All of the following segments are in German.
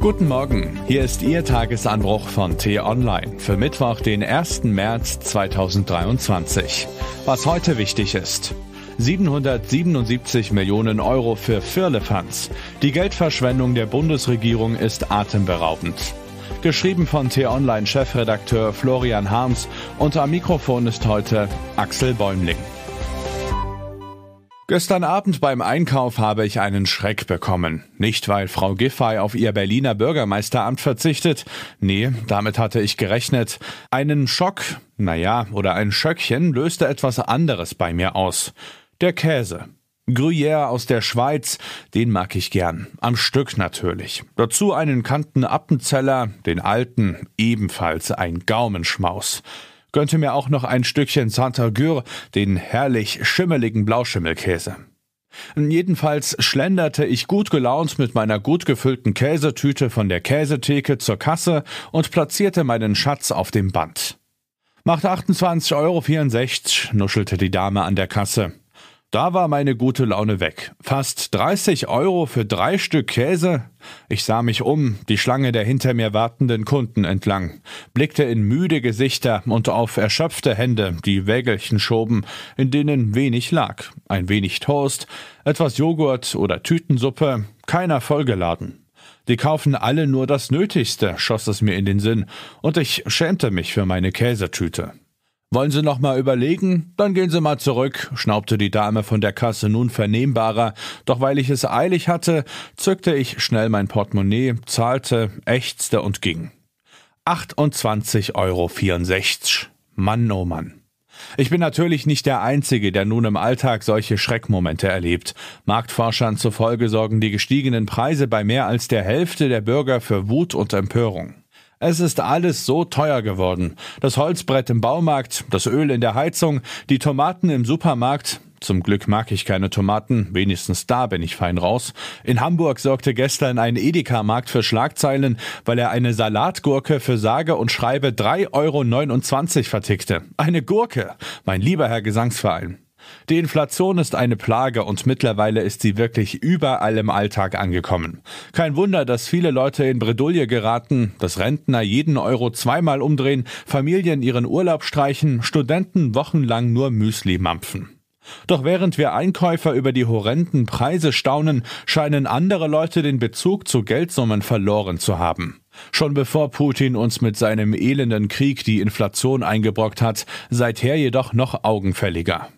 Guten Morgen, hier ist Ihr Tagesanbruch von T-Online für Mittwoch, den 1. März 2023. Was heute wichtig ist. 777 Millionen Euro für Firlefanz. Die Geldverschwendung der Bundesregierung ist atemberaubend. Geschrieben von T-Online-Chefredakteur Florian Harms und am Mikrofon ist heute Axel Bäumling. Gestern Abend beim Einkauf habe ich einen Schreck bekommen. Nicht, weil Frau Giffey auf ihr Berliner Bürgermeisteramt verzichtet. Nee, damit hatte ich gerechnet. Einen Schock, naja, oder ein Schöckchen löste etwas anderes bei mir aus. Der Käse. Gruyère aus der Schweiz, den mag ich gern. Am Stück natürlich. Dazu einen Kanten Appenzeller, den alten, ebenfalls ein Gaumenschmaus gönnte mir auch noch ein Stückchen Saint-Augure, den herrlich schimmeligen Blauschimmelkäse. Jedenfalls schlenderte ich gut gelaunt mit meiner gut gefüllten Käsetüte von der Käsetheke zur Kasse und platzierte meinen Schatz auf dem Band. Macht 28,64 Euro, nuschelte die Dame an der Kasse. Da war meine gute Laune weg. Fast 30 Euro für drei Stück Käse? Ich sah mich um, die Schlange der hinter mir wartenden Kunden entlang, blickte in müde Gesichter und auf erschöpfte Hände, die Wägelchen schoben, in denen wenig lag. Ein wenig Toast, etwas Joghurt oder Tütensuppe, keiner vollgeladen. Die kaufen alle nur das Nötigste, schoss es mir in den Sinn, und ich schämte mich für meine Käsetüte. Wollen Sie noch mal überlegen? Dann gehen Sie mal zurück, schnaubte die Dame von der Kasse nun vernehmbarer. Doch weil ich es eilig hatte, zückte ich schnell mein Portemonnaie, zahlte, ächzte und ging. 28,64 Euro. Mann, oh Mann. Ich bin natürlich nicht der Einzige, der nun im Alltag solche Schreckmomente erlebt. Marktforschern zufolge sorgen die gestiegenen Preise bei mehr als der Hälfte der Bürger für Wut und Empörung. Es ist alles so teuer geworden. Das Holzbrett im Baumarkt, das Öl in der Heizung, die Tomaten im Supermarkt. Zum Glück mag ich keine Tomaten, wenigstens da bin ich fein raus. In Hamburg sorgte gestern ein Edeka-Markt für Schlagzeilen, weil er eine Salatgurke für sage und schreibe 3,29 Euro vertickte. Eine Gurke! Mein lieber Herr Gesangsverein. Die Inflation ist eine Plage und mittlerweile ist sie wirklich überall im Alltag angekommen. Kein Wunder, dass viele Leute in Bredouille geraten, dass Rentner jeden Euro zweimal umdrehen, Familien ihren Urlaub streichen, Studenten wochenlang nur Müsli mampfen. Doch während wir Einkäufer über die horrenden Preise staunen, scheinen andere Leute den Bezug zu Geldsummen verloren zu haben. Schon bevor Putin uns mit seinem elenden Krieg die Inflation eingebrockt hat, seither jedoch noch augenfälliger.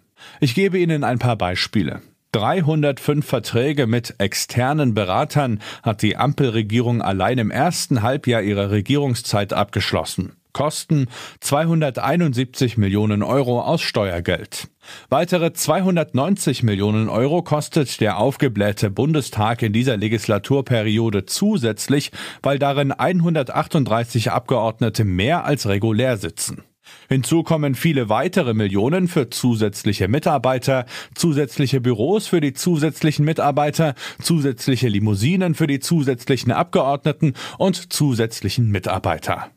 Ich gebe Ihnen ein paar Beispiele. 305 Verträge mit externen Beratern hat die Ampelregierung allein im ersten Halbjahr ihrer Regierungszeit abgeschlossen. Kosten 271 Millionen Euro aus Steuergeld. Weitere 290 Millionen Euro kostet der aufgeblähte Bundestag in dieser Legislaturperiode zusätzlich, weil darin 138 Abgeordnete mehr als regulär sitzen. Hinzu kommen viele weitere Millionen für zusätzliche Mitarbeiter, zusätzliche Büros für die zusätzlichen Mitarbeiter, zusätzliche Limousinen für die zusätzlichen Abgeordneten und zusätzlichen Mitarbeiter.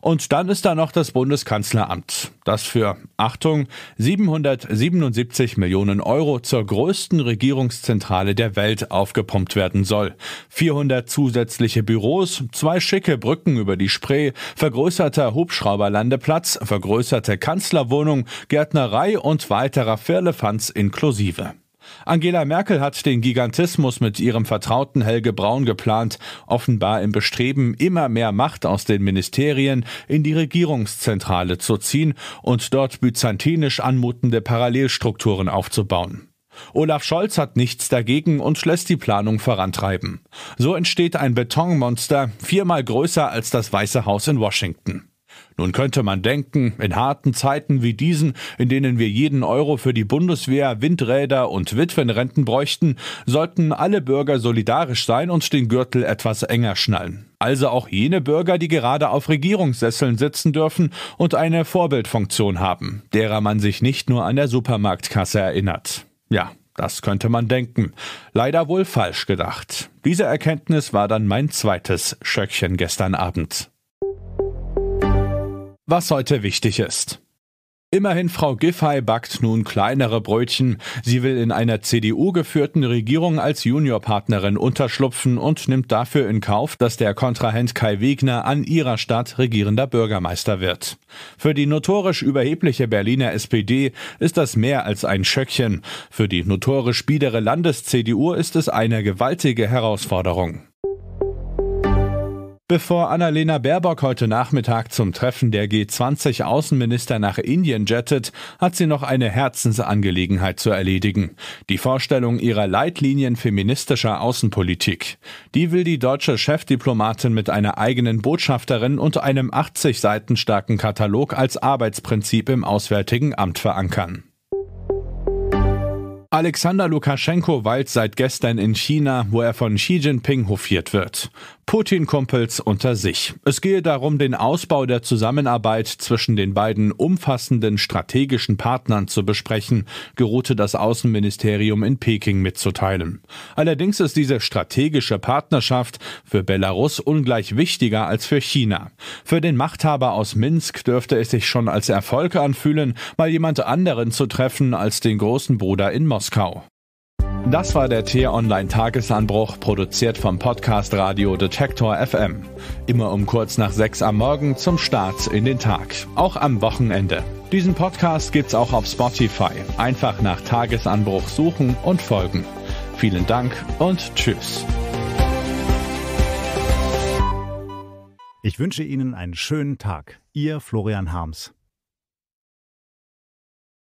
Und dann ist da noch das Bundeskanzleramt, das für, Achtung, 777 Millionen Euro zur größten Regierungszentrale der Welt aufgepumpt werden soll. 400 zusätzliche Büros, zwei schicke Brücken über die Spree, vergrößerter Hubschrauberlandeplatz, vergrößerte Kanzlerwohnung, Gärtnerei und weiterer Firlefanz inklusive. Angela Merkel hat den Gigantismus mit ihrem Vertrauten Helge Braun geplant, offenbar im Bestreben, immer mehr Macht aus den Ministerien in die Regierungszentrale zu ziehen und dort byzantinisch anmutende Parallelstrukturen aufzubauen. Olaf Scholz hat nichts dagegen und lässt die Planung vorantreiben. So entsteht ein Betonmonster viermal größer als das Weiße Haus in Washington. Nun könnte man denken, in harten Zeiten wie diesen, in denen wir jeden Euro für die Bundeswehr, Windräder und Witwenrenten bräuchten, sollten alle Bürger solidarisch sein und den Gürtel etwas enger schnallen. Also auch jene Bürger, die gerade auf Regierungssesseln sitzen dürfen und eine Vorbildfunktion haben, derer man sich nicht nur an der Supermarktkasse erinnert. Ja, das könnte man denken. Leider wohl falsch gedacht. Diese Erkenntnis war dann mein zweites Schöckchen gestern Abend was heute wichtig ist. Immerhin Frau Giffey backt nun kleinere Brötchen. Sie will in einer CDU-geführten Regierung als Juniorpartnerin unterschlupfen und nimmt dafür in Kauf, dass der Kontrahent Kai Wegner an ihrer Stadt regierender Bürgermeister wird. Für die notorisch überhebliche Berliner SPD ist das mehr als ein Schöckchen. Für die notorisch biedere Landes-CDU ist es eine gewaltige Herausforderung. Bevor Annalena Baerbock heute Nachmittag zum Treffen der G20-Außenminister nach Indien jettet, hat sie noch eine Herzensangelegenheit zu erledigen. Die Vorstellung ihrer Leitlinien feministischer Außenpolitik. Die will die deutsche Chefdiplomatin mit einer eigenen Botschafterin und einem 80 Seiten starken Katalog als Arbeitsprinzip im Auswärtigen Amt verankern. Alexander Lukaschenko weilt seit gestern in China, wo er von Xi Jinping hofiert wird. Putin-Kumpels unter sich. Es gehe darum, den Ausbau der Zusammenarbeit zwischen den beiden umfassenden strategischen Partnern zu besprechen, geruhte das Außenministerium in Peking mitzuteilen. Allerdings ist diese strategische Partnerschaft für Belarus ungleich wichtiger als für China. Für den Machthaber aus Minsk dürfte es sich schon als Erfolg anfühlen, mal jemand anderen zu treffen als den großen Bruder in Moskau. Das war der T-Online-Tagesanbruch, produziert vom Podcast Radio Detektor FM. Immer um kurz nach sechs am Morgen zum Start in den Tag, auch am Wochenende. Diesen Podcast gibt's auch auf Spotify. Einfach nach Tagesanbruch suchen und folgen. Vielen Dank und tschüss. Ich wünsche Ihnen einen schönen Tag. Ihr Florian Harms.